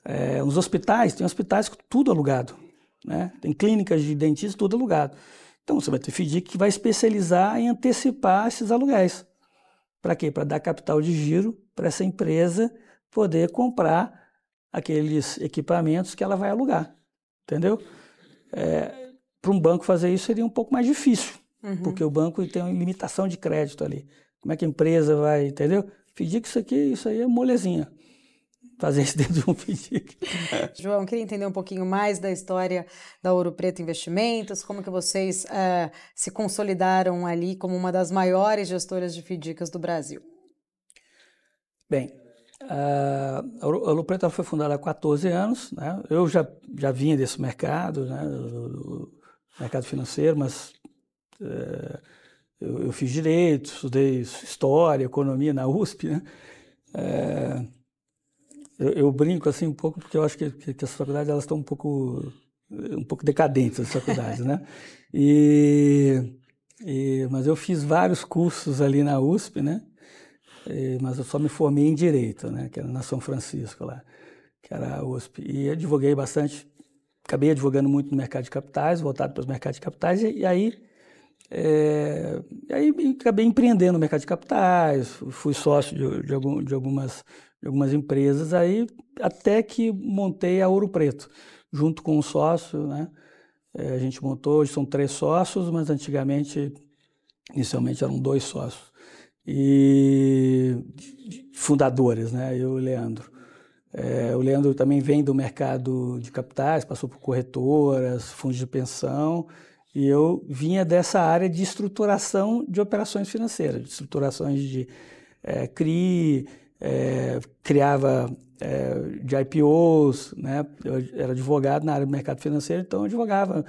É, hospitais, tem hospitais tudo alugado, né? Tem clínicas de dentista tudo alugado. Então, você vai ter FDIC que vai especializar em antecipar esses aluguéis. Para quê? Para dar capital de giro para essa empresa poder comprar aqueles equipamentos que ela vai alugar, entendeu? É, Para um banco fazer isso seria um pouco mais difícil, uhum. porque o banco tem uma limitação de crédito ali. Como é que a empresa vai, entendeu? Pedir que isso aqui, isso aí é molezinha fazer isso dentro de um pedido. João, queria entender um pouquinho mais da história da Ouro Preto Investimentos, como que vocês uh, se consolidaram ali como uma das maiores gestoras de FDICas do Brasil. Bem, ah, a Ouro foi fundada há 14 anos. Né? Eu já, já vinha desse mercado, né? do, do mercado financeiro, mas é, eu, eu, fiz direito, estudei história, economia na USP. Né? É, eu, eu, brinco assim um pouco porque eu acho que, que, que as faculdades elas estão um pouco um pouco decadentes as faculdades, né? E, e, mas eu fiz vários cursos ali na USP, né? E, mas eu só me formei em Direito, né? Que era na São Francisco lá, que era a USP. E advoguei bastante, acabei advogando muito no mercado de capitais, voltado para os mercados de capitais, e, e aí... É, e aí acabei empreendendo no mercado de capitais, fui sócio de, de, algum, de algumas de algumas empresas aí até que montei a Ouro Preto junto com um sócio né é, a gente montou hoje são três sócios mas antigamente inicialmente eram dois sócios e fundadores, né? Eu e o Leandro. É, o Leandro também vem do mercado de capitais, passou por corretoras, fundos de pensão, e eu vinha dessa área de estruturação de operações financeiras, de estruturações de é, CRI, é, criava é, de IPOs, né? eu era advogado na área do mercado financeiro, então eu advogava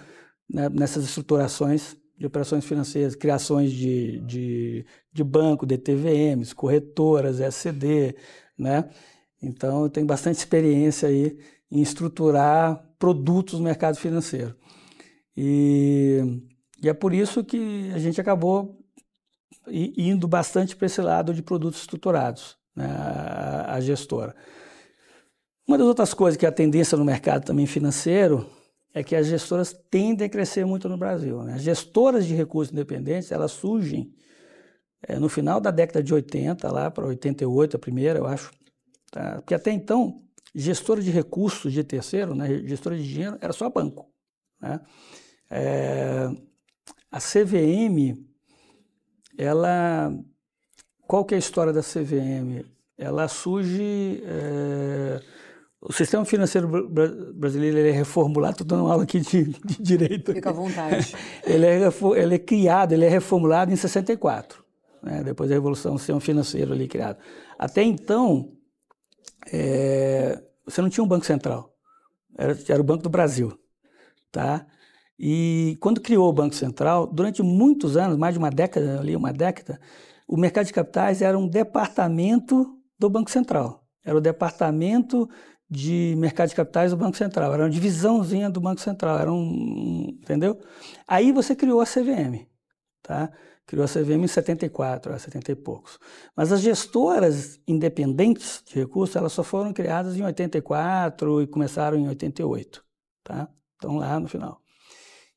né, nessas estruturações de operações financeiras, criações de, de de banco, DTVMs, corretoras, SCD, né? Então, eu tenho bastante experiência aí em estruturar produtos no mercado financeiro. E, e é por isso que a gente acabou indo bastante para esse lado de produtos estruturados, né, a, a gestora. Uma das outras coisas que é a tendência no mercado também financeiro é que as gestoras tendem a crescer muito no Brasil. Né? As gestoras de recursos independentes, elas surgem é, no final da década de 80, lá para 88, a primeira, eu acho. Tá? Porque até então, gestora de recursos de terceiro, né, gestora de dinheiro, era só banco. Né? É, a CVM, ela. Qual que é a história da CVM? Ela surge. É, o sistema financeiro brasileiro ele é reformulado, estou dando uma aula aqui de, de direito. Fica à vontade. ele, é, ele é criado, ele é reformulado em 64 né, depois da Revolução, o sistema financeiro ali criado. Até então, é, você não tinha um Banco Central, era, era o Banco do Brasil. Tá? E quando criou o Banco Central, durante muitos anos, mais de uma década ali, uma década, o mercado de capitais era um departamento do Banco Central. Era o departamento de mercado de capitais do Banco Central, era uma divisãozinha do Banco Central, era um, entendeu? Aí você criou a CVM, tá? criou a CVM em 74, a 70 e poucos. Mas as gestoras independentes de recursos, elas só foram criadas em 84 e começaram em 88, tá? Então lá no final.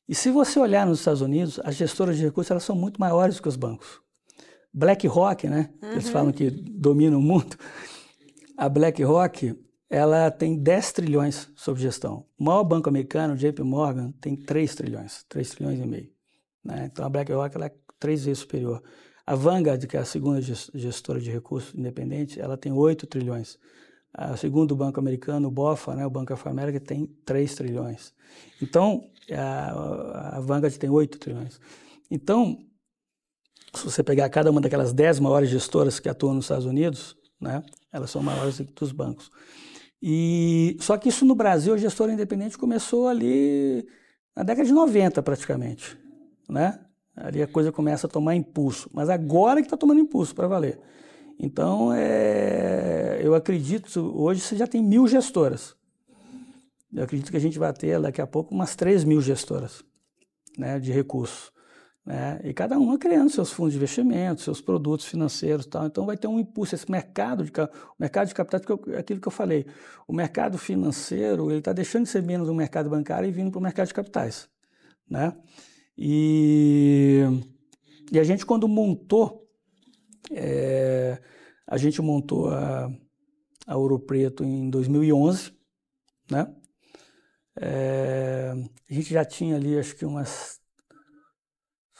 E se você olhar nos Estados Unidos, as gestoras de recursos, elas são muito maiores que os bancos. BlackRock, né? Uhum. Eles falam que domina o mundo. A BlackRock, ela tem 10 trilhões sob gestão. O maior banco americano, JP Morgan, tem 3 trilhões, 3 trilhões e meio. Né? Então a BlackRock ela é três vezes superior. A Vanguard, que é a segunda gestora de recursos independente, ela tem 8 trilhões. A, segundo o Banco Americano, o BOFA, né, o Banco of America, tem 3 trilhões. Então, a, a Vanguard tem 8 trilhões. Então, se você pegar cada uma daquelas 10 maiores gestoras que atuam nos Estados Unidos, né, elas são maiores do que os bancos. E, só que isso no Brasil, a gestora independente começou ali na década de 90, praticamente. Né? Ali a coisa começa a tomar impulso, mas agora é que está tomando impulso para valer. Então, é, eu acredito, hoje você já tem mil gestoras. Eu acredito que a gente vai ter daqui a pouco umas 3 mil gestoras né, de recursos. Né? E cada uma criando seus fundos de investimento, seus produtos financeiros tal. Então vai ter um impulso. Esse mercado de, mercado de capitais, porque é aquilo que eu falei, o mercado financeiro ele está deixando de ser menos um mercado bancário e vindo para o mercado de capitais. Né? E, e a gente, quando montou, é, a gente montou a, a Ouro Preto em 2011, né? É, a gente já tinha ali, acho que umas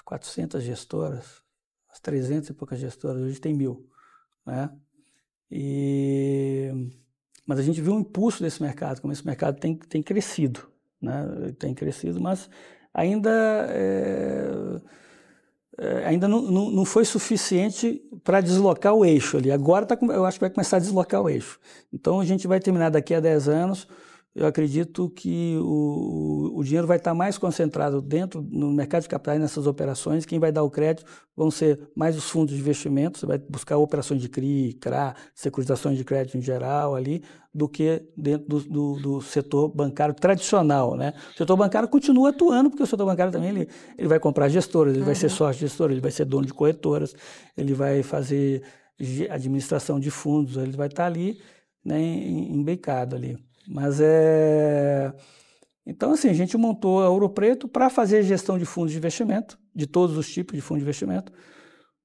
400 gestoras, umas 300 e poucas gestoras, hoje tem mil, né? E, mas a gente viu o impulso desse mercado, como esse mercado tem, tem crescido, né? Tem crescido, mas ainda, é, ainda não, não, não, foi suficiente para deslocar o eixo ali. Agora tá, eu acho que vai começar a deslocar o eixo. Então a gente vai terminar daqui a 10 anos eu acredito que o, o dinheiro vai estar mais concentrado dentro no mercado de capitais nessas operações. Quem vai dar o crédito vão ser mais os fundos de investimento, você vai buscar operações de CRI, CRA, securitizações de crédito em geral ali, do que dentro do, do, do, setor bancário tradicional. Né? O setor bancário continua atuando, porque o setor bancário também ele, ele vai comprar gestoras, ele uhum. vai ser uhum. sócio gestor, ele vai ser dono de corretoras, ele vai fazer administração de fundos, ele vai estar ali né, embeicado ali. Mas é. Então, assim, a gente montou a Ouro Preto para fazer gestão de fundos de investimento, de todos os tipos de fundos de investimento.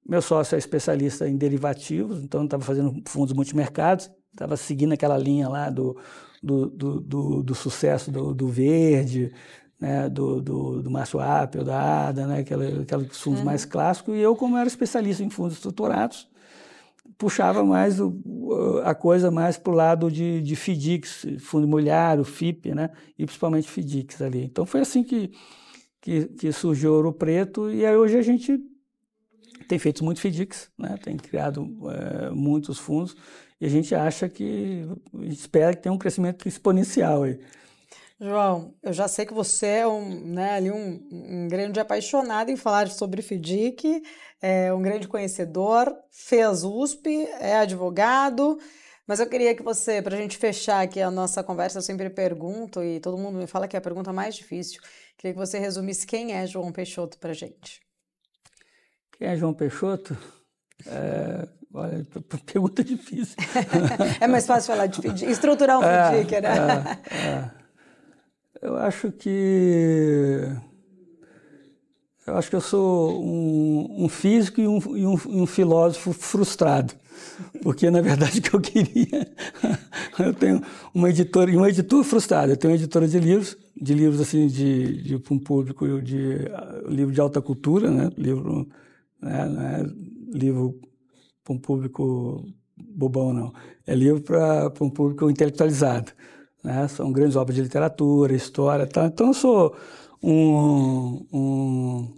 Meu sócio é especialista em derivativos, então estava fazendo fundos multimercados, estava seguindo aquela linha lá do, do, do, do, do sucesso do, do verde, né, do, do, do Márcio Apple, da ADA, né, aqueles fundos uhum. mais clássicos, e eu, como era especialista em fundos estruturados, puxava mais o, a coisa mais para o lado de, de FIDIX, Fundo Imobiliário, FIP, né? E principalmente FIDIX ali. Então foi assim que, que, que surgiu Ouro Preto e aí hoje a gente tem feito muito FIDIX, né? tem criado é, muitos fundos e a gente acha que, espera que tenha um crescimento exponencial aí. João, eu já sei que você é um, né, ali um, um grande apaixonado em falar sobre FIDIC é um grande conhecedor, fez USP, é advogado. Mas eu queria que você, para a gente fechar aqui a nossa conversa, eu sempre pergunto, e todo mundo me fala que é a pergunta mais difícil. Queria que você resumisse quem é João Peixoto para a gente. Quem é João Peixoto? É, olha, pergunta difícil. é mais fácil falar de pedir, estruturar um é, né? É, é. Eu acho que eu acho que eu sou um, um físico e, um, e um, um, filósofo frustrado, porque na verdade o que eu queria, eu tenho uma editora e um editor frustrado. Eu tenho uma editora de livros, de livros assim de, de um público de ah, livro de alta cultura, né? Livro, né? Não é livro para um público bobão não. É livro para um público intelectualizado, né? São grandes obras de literatura, história, tal. Então eu sou um, um,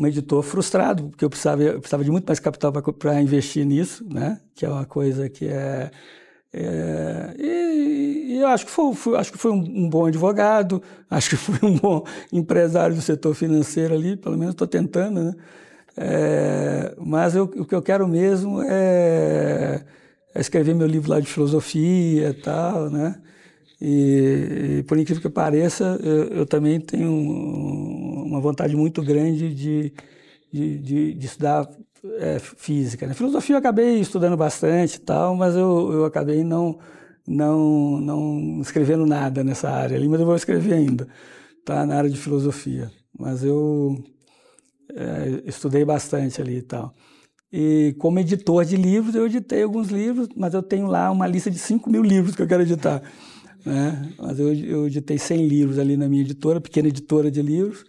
um editor frustrado, porque eu precisava, eu precisava de muito mais capital para investir nisso, né? que é uma coisa que é. é e, e, eu acho que foi, foi acho que foi um, um, bom advogado, acho que foi um bom empresário do setor financeiro ali, pelo menos estou tentando, né? É, mas eu, o que eu quero mesmo é, é escrever meu livro lá de filosofia e tal, né? E, e por incrível que pareça, eu, eu também tenho uma vontade muito grande de, de, de, de estudar é, física. Né? Filosofia eu acabei estudando bastante e tal, mas eu, eu acabei não, não, não escrevendo nada nessa área ali, mas eu vou escrever ainda, tá? Na área de filosofia. Mas eu é, estudei bastante ali e tal. E como editor de livros, eu editei alguns livros, mas eu tenho lá uma lista de 5 mil livros que eu quero editar né? Mas eu, eu editei 100 livros ali na minha editora, pequena editora de livros.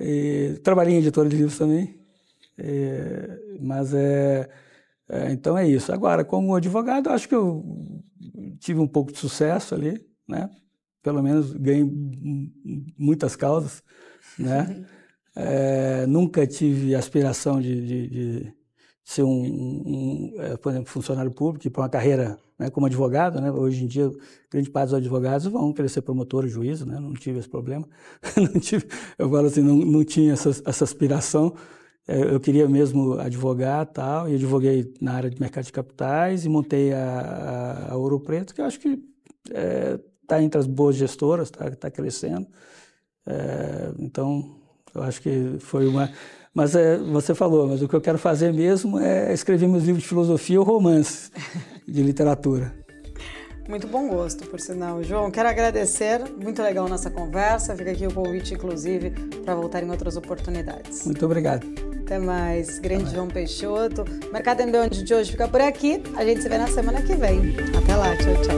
E, trabalhei em editora de livros também. E, mas é, é, Então é isso. Agora, como advogado, acho que eu tive um pouco de sucesso ali, né? Pelo menos ganhei muitas causas, né? É, nunca tive aspiração de, de, de ser um, um é, por exemplo, funcionário público, para uma carreira né, como advogado, né? Hoje em dia, grande parte dos advogados vão querer ser promotor, juiz, né? Não tive esse problema. não tive, eu falo assim, não, não tinha essa, essa aspiração. É, eu queria mesmo advogar tal, e advoguei na área de mercado de capitais e montei a, a, a Ouro Preto, que eu acho que está é, tá entre as boas gestoras, está tá crescendo. É, então, eu acho que foi uma mas é, você falou, mas o que eu quero fazer mesmo é escrever meus livros de filosofia ou romance de literatura. Muito bom gosto, por sinal. João, quero agradecer. Muito legal nossa conversa. Fica aqui o convite, inclusive, para voltar em outras oportunidades. Muito obrigado. Até mais. Grande Até mais. João Peixoto. Mercado Ambiente de hoje fica por aqui. A gente se vê na semana que vem. Até lá. Tchau, tchau.